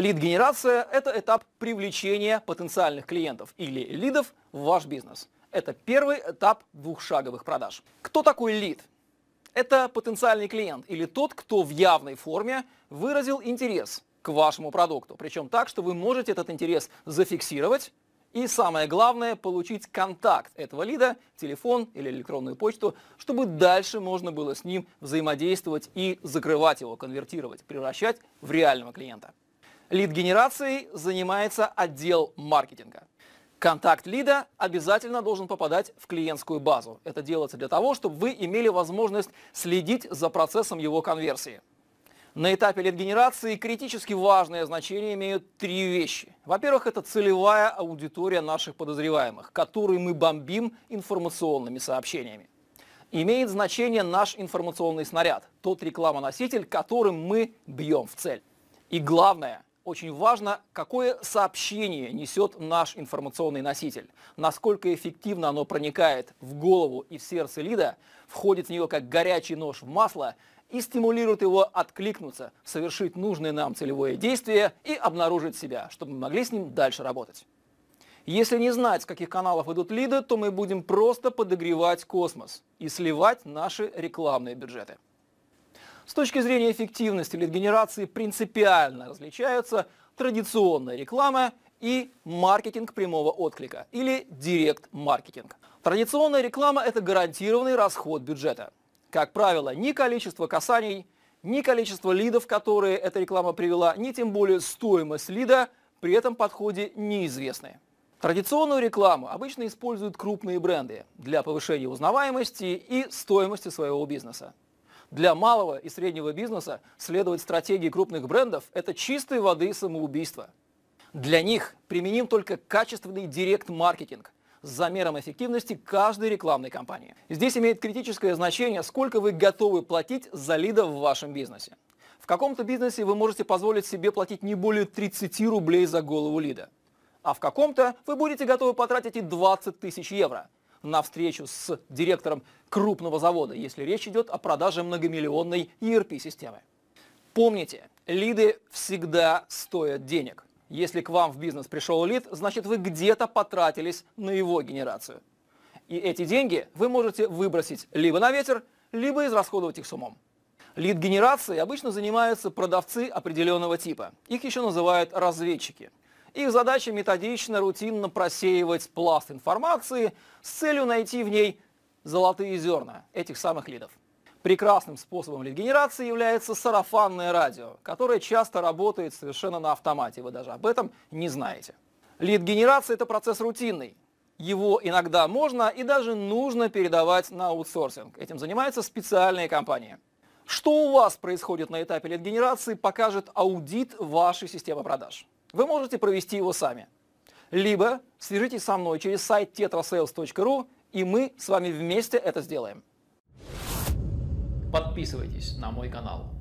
Лид-генерация – это этап привлечения потенциальных клиентов или лидов в ваш бизнес. Это первый этап двухшаговых продаж. Кто такой лид? Это потенциальный клиент или тот, кто в явной форме выразил интерес к вашему продукту. Причем так, что вы можете этот интерес зафиксировать и самое главное, получить контакт этого лида, телефон или электронную почту, чтобы дальше можно было с ним взаимодействовать и закрывать его, конвертировать, превращать в реального клиента. Лид-генерацией занимается отдел маркетинга. Контакт лида обязательно должен попадать в клиентскую базу. Это делается для того, чтобы вы имели возможность следить за процессом его конверсии. На этапе лид-генерации критически важное значение имеют три вещи. Во-первых, это целевая аудитория наших подозреваемых, которую мы бомбим информационными сообщениями. Имеет значение наш информационный снаряд, тот рекламоноситель, которым мы бьем в цель. И главное – очень важно, какое сообщение несет наш информационный носитель, насколько эффективно оно проникает в голову и в сердце лида, входит в нее как горячий нож в масло и стимулирует его откликнуться, совершить нужное нам целевое действие и обнаружить себя, чтобы мы могли с ним дальше работать. Если не знать, с каких каналов идут лиды, то мы будем просто подогревать космос и сливать наши рекламные бюджеты. С точки зрения эффективности лид-генерации принципиально различаются традиционная реклама и маркетинг прямого отклика или директ-маркетинг. Традиционная реклама – это гарантированный расход бюджета. Как правило, ни количество касаний, ни количество лидов, которые эта реклама привела, ни тем более стоимость лида при этом подходе неизвестны. Традиционную рекламу обычно используют крупные бренды для повышения узнаваемости и стоимости своего бизнеса. Для малого и среднего бизнеса следовать стратегии крупных брендов – это чистой воды самоубийство. Для них применим только качественный директ-маркетинг с замером эффективности каждой рекламной кампании. Здесь имеет критическое значение, сколько вы готовы платить за лида в вашем бизнесе. В каком-то бизнесе вы можете позволить себе платить не более 30 рублей за голову лида, а в каком-то вы будете готовы потратить и 20 тысяч евро – на встречу с директором крупного завода, если речь идет о продаже многомиллионной ERP-системы. Помните, лиды всегда стоят денег. Если к вам в бизнес пришел лид, значит вы где-то потратились на его генерацию. И эти деньги вы можете выбросить либо на ветер, либо израсходовать их с умом. Лид-генерацией обычно занимаются продавцы определенного типа. Их еще называют разведчики – их задача методично, рутинно просеивать пласт информации с целью найти в ней золотые зерна этих самых лидов. Прекрасным способом лид генерации является сарафанное радио, которое часто работает совершенно на автомате, вы даже об этом не знаете. Лид-генерация – это процесс рутинный. Его иногда можно и даже нужно передавать на аутсорсинг. Этим занимаются специальные компании. Что у вас происходит на этапе лид-генерации, покажет аудит вашей системы продаж. Вы можете провести его сами. Либо свяжитесь со мной через сайт tetrasales.ru, и мы с вами вместе это сделаем. Подписывайтесь на мой канал.